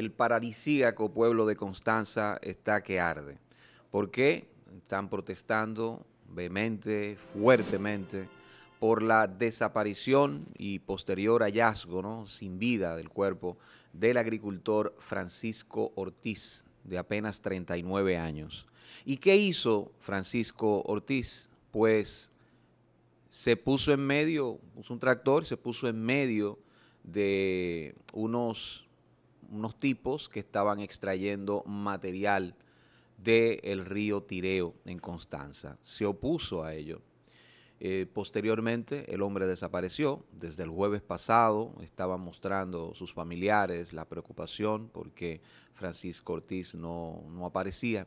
el paradisíaco pueblo de Constanza está que arde. ¿Por qué? Están protestando vehemente, fuertemente, por la desaparición y posterior hallazgo, ¿no? sin vida del cuerpo, del agricultor Francisco Ortiz, de apenas 39 años. ¿Y qué hizo Francisco Ortiz? Pues se puso en medio, puso un tractor, se puso en medio de unos unos tipos que estaban extrayendo material del el río Tireo en Constanza. Se opuso a ello. Eh, posteriormente, el hombre desapareció. Desde el jueves pasado estaban mostrando sus familiares la preocupación porque Francisco Ortiz no, aparecía.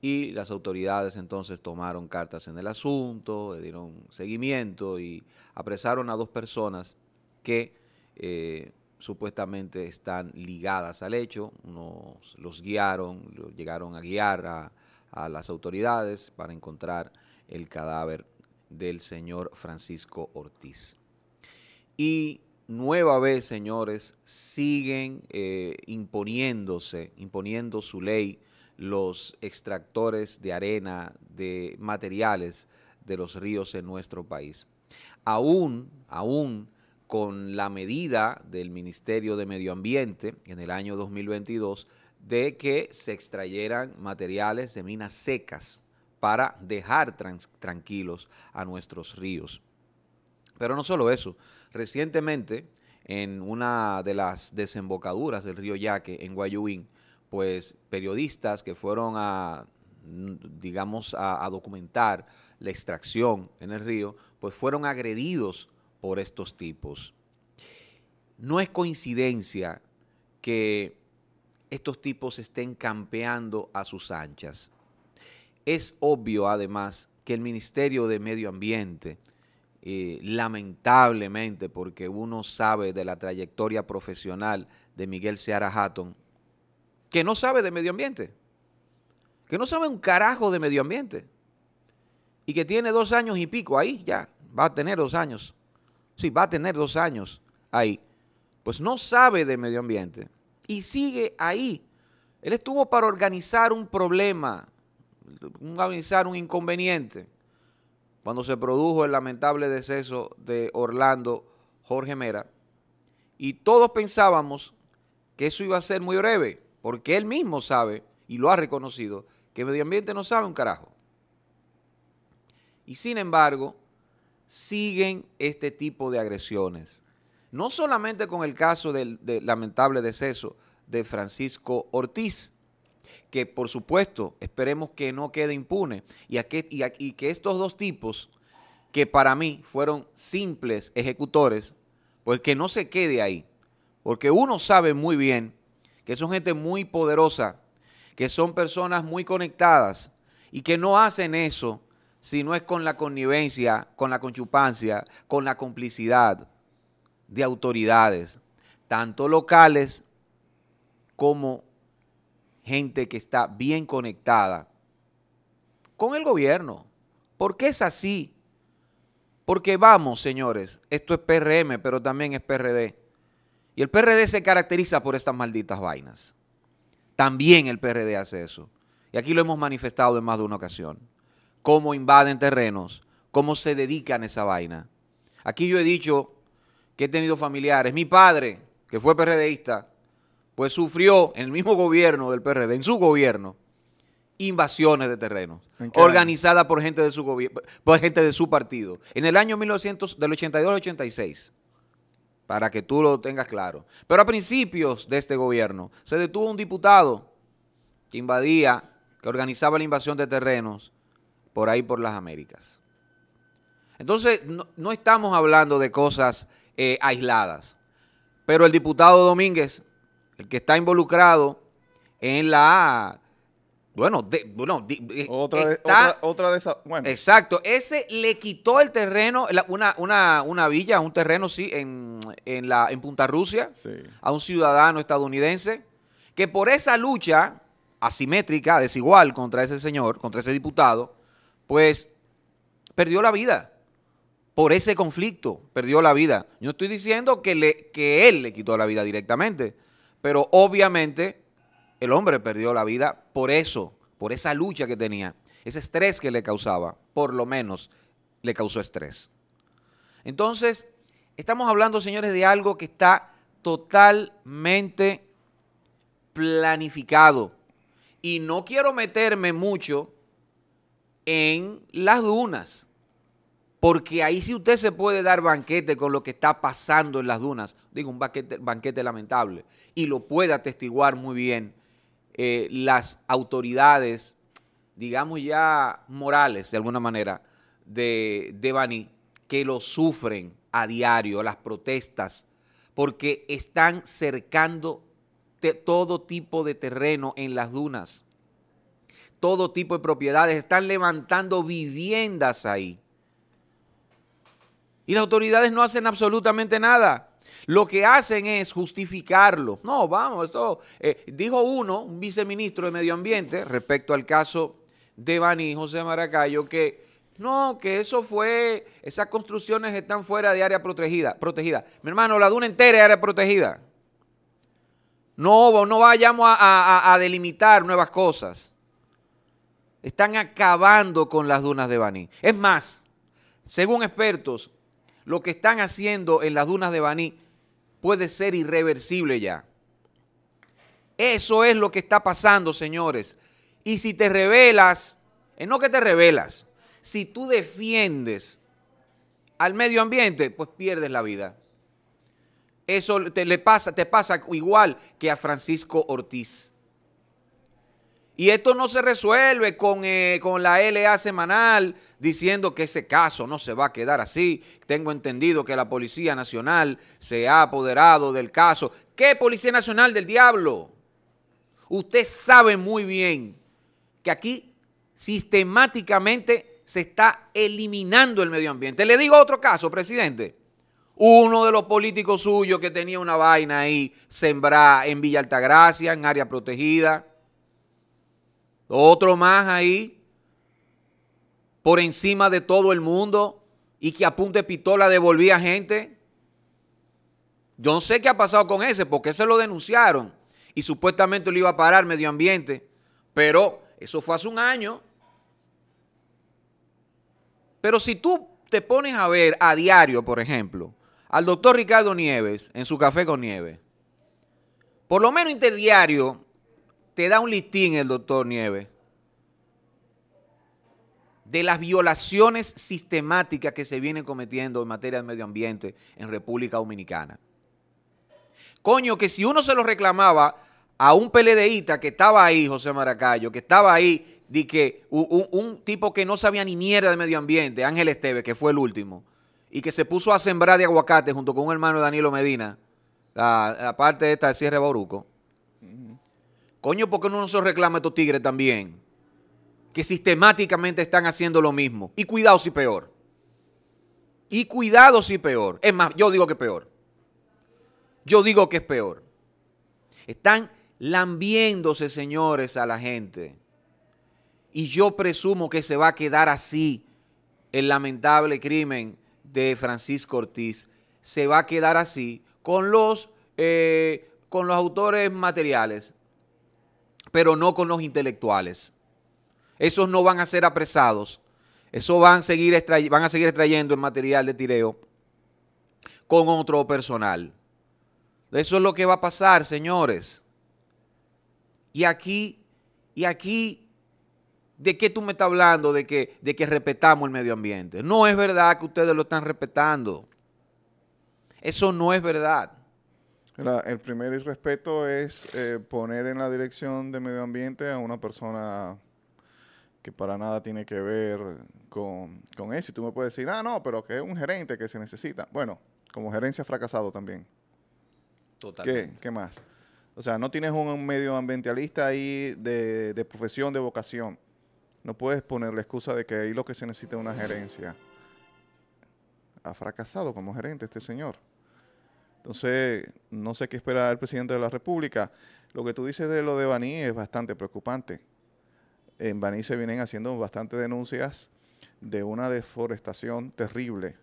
Y las autoridades entonces tomaron cartas en el asunto, dieron seguimiento y apresaron a dos personas que eh, supuestamente están ligadas al hecho, nos, los guiaron, llegaron a guiar a, las autoridades para encontrar el cadáver del señor Francisco Ortiz. Y nueva vez, señores, siguen eh, imponiéndose, imponiendo su ley los extractores de arena, de materiales de los ríos en nuestro país. Aún, aún con la medida del Ministerio de Medio Ambiente en el año 2022 de que se extrayeran materiales de minas secas para dejar tranquilos a nuestros ríos. Pero no solo eso, recientemente en una de las desembocaduras del río Yaque en Guayubín, pues periodistas que fueron a, digamos, a documentar la extracción en el río, pues fueron agredidos por estos tipos. No es coincidencia que estos tipos estén campeando a sus anchas. Es obvio, además, que el Ministerio de Medio Ambiente, eh, lamentablemente, porque uno sabe de la trayectoria profesional de Miguel Seara Hatton, que no sabe de medio ambiente, que no sabe un carajo de medio ambiente, y que tiene dos años y pico ahí, ya, va a tener dos años sí, va a tener dos años ahí, pues no sabe de medio ambiente y sigue ahí. Él estuvo para organizar un problema, organizar un inconveniente, cuando se produjo el lamentable deceso de Orlando Jorge Mera. Y todos pensábamos que eso iba a ser muy breve, porque él mismo sabe, y lo ha reconocido, que medio ambiente no sabe un carajo. Y sin embargo, siguen este tipo de agresiones. No solamente con el caso del, lamentable deceso de Francisco Ortiz, que por supuesto esperemos que no quede impune y, que, y que estos dos tipos, que para mí fueron simples ejecutores, pues que no se quede ahí. Porque uno sabe muy bien que son gente muy poderosa, que son personas muy conectadas y que no hacen eso si no es con la connivencia, con la conchupancia, con la complicidad de autoridades, tanto locales como gente que está bien conectada con el gobierno. ¿Por qué es así. Porque vamos, señores, esto es PRM, pero también es PRD. Y el PRD se caracteriza por estas malditas vainas. También el PRD hace eso. Y aquí lo hemos manifestado en más de una ocasión cómo invaden terrenos, cómo se dedican a esa vaina. Aquí yo he dicho que he tenido familiares. Mi padre, que fue PRDista, pues sufrió en el mismo gobierno del PRD, en su gobierno, invasiones de terrenos, organizadas por gente de su por gente de su partido. En el año 1982 del 82 86 para que tú lo tengas claro. Pero a principios de este gobierno se detuvo un diputado que invadía, que organizaba la invasión de terrenos por ahí por las Américas. Entonces, no, estamos hablando de cosas eh, aisladas, pero el diputado Domínguez, el que está involucrado en la... Bueno, bueno eh, otra, de esas... Exacto, ese le quitó el terreno, una, una, villa, un terreno, sí, en, la, en Punta Rusia, a un ciudadano estadounidense, que por esa lucha asimétrica, desigual contra ese señor, contra ese diputado, pues perdió la vida por ese conflicto, perdió la vida. Yo estoy diciendo que, que él le quitó la vida directamente, pero obviamente el hombre perdió la vida por eso, por esa lucha que tenía, ese estrés que le causaba, por lo menos le causó estrés. Entonces, estamos hablando, señores, de algo que está totalmente planificado. Y no quiero meterme mucho en las dunas, porque ahí sí usted se puede dar banquete con lo que está pasando en las dunas, digo, un banquete, banquete lamentable, y lo puede atestiguar muy bien eh, las autoridades, digamos ya morales de alguna manera, de, de que lo sufren a diario, las protestas, porque están cercando todo tipo de terreno en las dunas todo tipo de propiedades, están levantando viviendas ahí. Y las autoridades no hacen absolutamente nada. Lo que hacen es justificarlo. No, vamos, eso eh, dijo uno, un viceministro de Medio Ambiente, respecto al caso de Bani José Maracayo, que no, que eso fue, esas construcciones están fuera de área protegida. protegida. Mi hermano, la duna entera es área protegida. No, no vayamos a delimitar nuevas cosas. Están acabando con las dunas de Baní. Es más, según expertos, lo que están haciendo en las dunas de Baní puede ser irreversible ya. Eso es lo que está pasando, señores. Y si te revelas, en no que te revelas, si tú defiendes al medio ambiente, pues pierdes la vida. Eso te, le pasa, te pasa igual que a Francisco Ortiz. Y esto no se resuelve con, eh, la LA semanal diciendo que ese caso no se va a quedar así. Tengo entendido que la Policía Nacional se ha apoderado del caso. ¿Qué Policía Nacional del diablo? Usted sabe muy bien que aquí sistemáticamente se está eliminando el medio ambiente. Le digo otro caso, presidente. Uno de los políticos suyos que tenía una vaina ahí, sembrada en Villa Altagracia, en área protegida otro más ahí, por encima de todo el mundo y que apunte pistola devolvía gente. Yo no sé qué ha pasado con ese, porque se lo denunciaron y supuestamente lo iba a parar medio ambiente, pero eso fue hace un año. Pero si tú te pones a ver a diario, por ejemplo, al doctor Ricardo Nieves en su café con nieve, por lo menos interdiario, te da un listín el doctor Nieves de las violaciones sistemáticas que se vienen cometiendo en materia de medio ambiente en República Dominicana. Coño, que si uno se lo reclamaba a un PLDista que estaba ahí, José Maracayo, que estaba ahí, de que un, tipo que no sabía ni mierda de medio ambiente, Ángel Esteves, que fue el último, y que se puso a sembrar de aguacate junto con un hermano de Danilo Medina, la, la parte esta de Cierre Bauruco. Coño, ¿por qué no se reclama estos tigres también? Que sistemáticamente están haciendo lo mismo. Y cuidado si peor. Y cuidado si peor. Es más, yo digo que peor. Yo digo que es peor. Están lambiéndose, señores, a la gente. Y yo presumo que se va a quedar así el lamentable crimen de Francisco Ortiz. Se va a quedar así con los, eh, con los autores materiales pero no con los intelectuales. Esos no van a ser apresados. Eso van a seguir, van a seguir extrayendo el material de tireo con otro personal. Eso es lo que va a pasar, señores. Y aquí, y aquí, ¿de qué tú me estás hablando? De que, de que respetamos el medio ambiente. No es verdad que ustedes lo están respetando. Eso no es verdad el primer irrespeto es eh, poner en la dirección de medio ambiente a una persona que para nada tiene que ver con, con eso. Y tú me puedes decir, ah, no, pero que es un gerente que se necesita. Bueno, como gerencia ha fracasado también. Totalmente. ¿Qué, más? O sea, no tienes un medioambientalista ahí de, de, profesión, de vocación. No puedes poner la excusa de que ahí lo que se necesita es una gerencia. Ha fracasado como gerente este señor. Entonces, no sé qué espera el presidente de la República. Lo que tú dices de lo de Baní es bastante preocupante. En Baní se vienen haciendo bastantes denuncias de una deforestación terrible.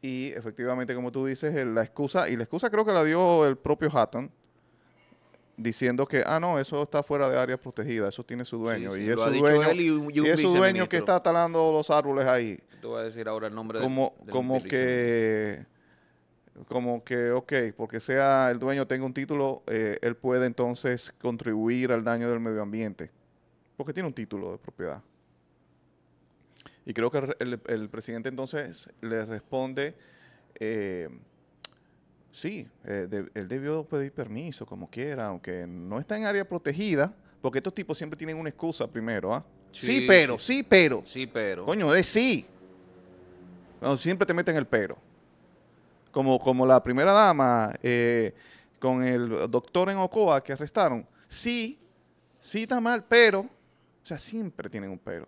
Y efectivamente, como tú dices, la excusa, y la excusa creo que la dio el propio Hatton, diciendo que, ah, no, eso está fuera de áreas protegidas, eso tiene su dueño. y, es su dueño es su dueño que está talando los árboles ahí. Tú vas a decir ahora el nombre Como, como que como que, ok, porque sea el dueño tenga un título, eh, él puede entonces contribuir al daño del medio ambiente, porque tiene un título de propiedad. Y creo que el, presidente entonces le responde, eh, sí, eh, él debió pedir permiso como quiera, aunque no está en área protegida, porque estos tipos siempre tienen una excusa primero, ¿ah? Sí, pero, sí, pero. Sí, pero. Coño, es sí. siempre te meten el pero como, la primera dama eh, con el doctor en Ocoa que arrestaron, sí, sí está mal, pero, o sea, siempre tienen un pero.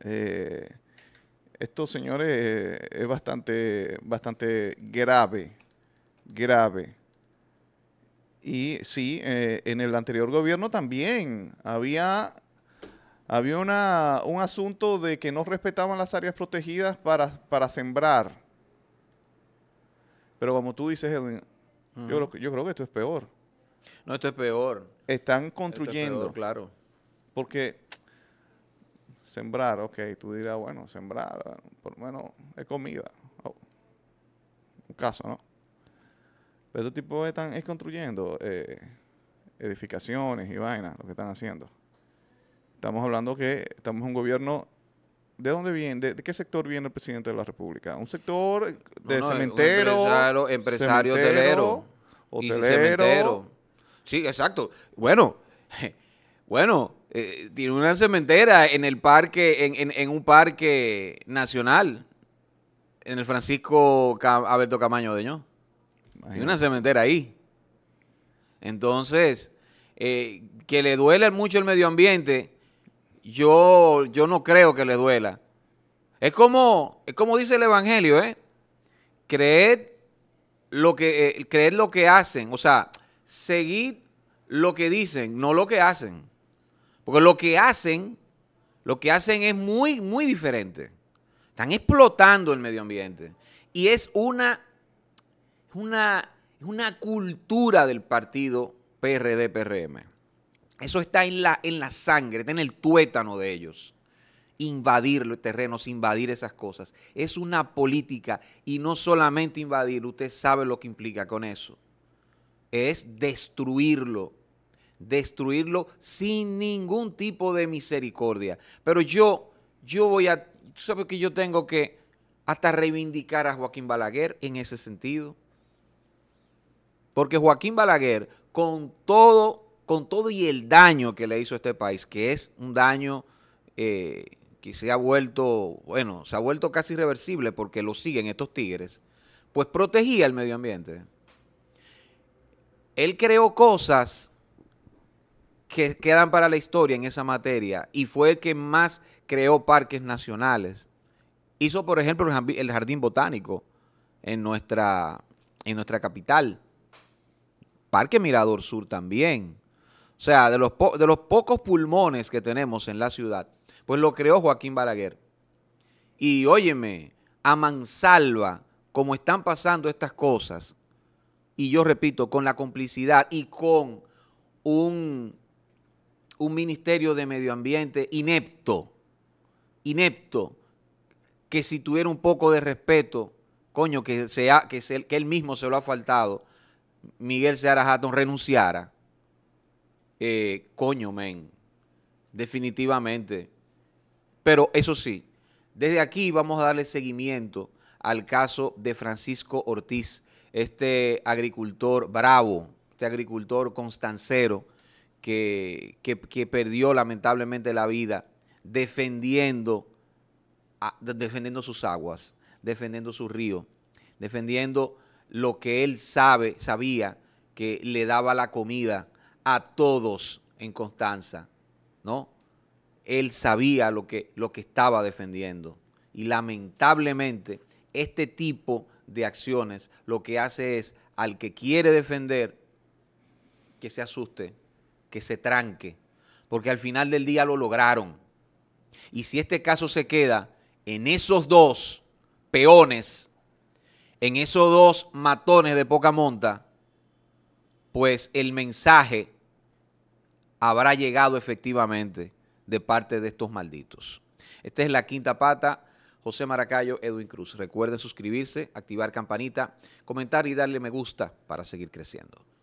Eh, esto, señores, es bastante, bastante grave, grave. Y sí, eh, en el anterior gobierno también había había una, un asunto de que no respetaban las áreas protegidas para, para sembrar. Pero como tú dices, Edwin, yo, creo que esto es peor. No, esto es peor. Están construyendo. claro. Porque sembrar, ok, tú dirás, bueno, sembrar, por lo menos es comida. Oh, un caso, ¿no? Pero estos tipos están es construyendo eh, edificaciones y vainas, lo que están haciendo. Estamos hablando que estamos en un gobierno ¿De dónde viene? ¿De, qué sector viene el presidente de la República? ¿Un sector de cementero? empresario, hotelero. Sí, exacto. Bueno, bueno, eh, tiene una cementera en el parque, en, un parque nacional, en el Francisco Alberto Camaño de Ño. Hay una cementera ahí. Entonces, eh, que le duele mucho el medio ambiente yo, yo no creo que le duela. Es como, es como dice el Evangelio, ¿eh? Creed lo que, eh, creer lo que hacen, o sea, seguid lo que dicen, no lo que hacen. Porque lo que hacen, lo que hacen es muy, muy diferente. Están explotando el medio ambiente. Y es una, una, una cultura del partido PRD-PRM. Eso está en la, en la sangre, está en el tuétano de ellos. Invadir los terrenos, invadir esas cosas. Es una política y no solamente invadir, usted sabe lo que implica con eso. Es destruirlo, destruirlo sin ningún tipo de misericordia. Pero yo, yo voy a, tú sabes que yo tengo que hasta reivindicar a Joaquín Balaguer en ese sentido. Porque Joaquín Balaguer, con todo con todo y el daño que le hizo a este país, que es un daño eh, que se ha vuelto, bueno, se ha vuelto casi irreversible porque lo siguen estos tigres, pues protegía el medio ambiente. Él creó cosas que quedan para la historia en esa materia y fue el que más creó parques nacionales. Hizo, por ejemplo, el jardín botánico en nuestra, en nuestra capital. Parque Mirador Sur también. O sea, de los, de los pocos pulmones que tenemos en la ciudad, pues lo creó Joaquín Balaguer. Y óyeme, a mansalva, como están pasando estas cosas, y yo repito, con la complicidad y con un, un ministerio de medio ambiente inepto, inepto, que si tuviera un poco de respeto, coño, que, sea, que, que él mismo se lo ha faltado, Miguel Seara Hatton renunciara eh, coño, men, definitivamente. Pero eso sí, desde aquí vamos a darle seguimiento al caso de Francisco Ortiz, este agricultor bravo, este agricultor constancero que, perdió lamentablemente la vida defendiendo, defendiendo sus aguas, defendiendo su río, defendiendo lo que él sabe, sabía que le daba la comida a todos en Constanza, ¿no? Él sabía lo que, lo que estaba defendiendo. Y lamentablemente, este tipo de acciones lo que hace es al que quiere defender que se asuste, que se tranque, porque al final del día lo lograron. Y si este caso se queda en esos dos peones, en esos dos matones de poca monta, pues el mensaje habrá llegado efectivamente de parte de estos malditos. Esta es la quinta pata. José Maracayo, Edwin Cruz. Recuerden suscribirse, activar campanita, comentar y darle me gusta para seguir creciendo.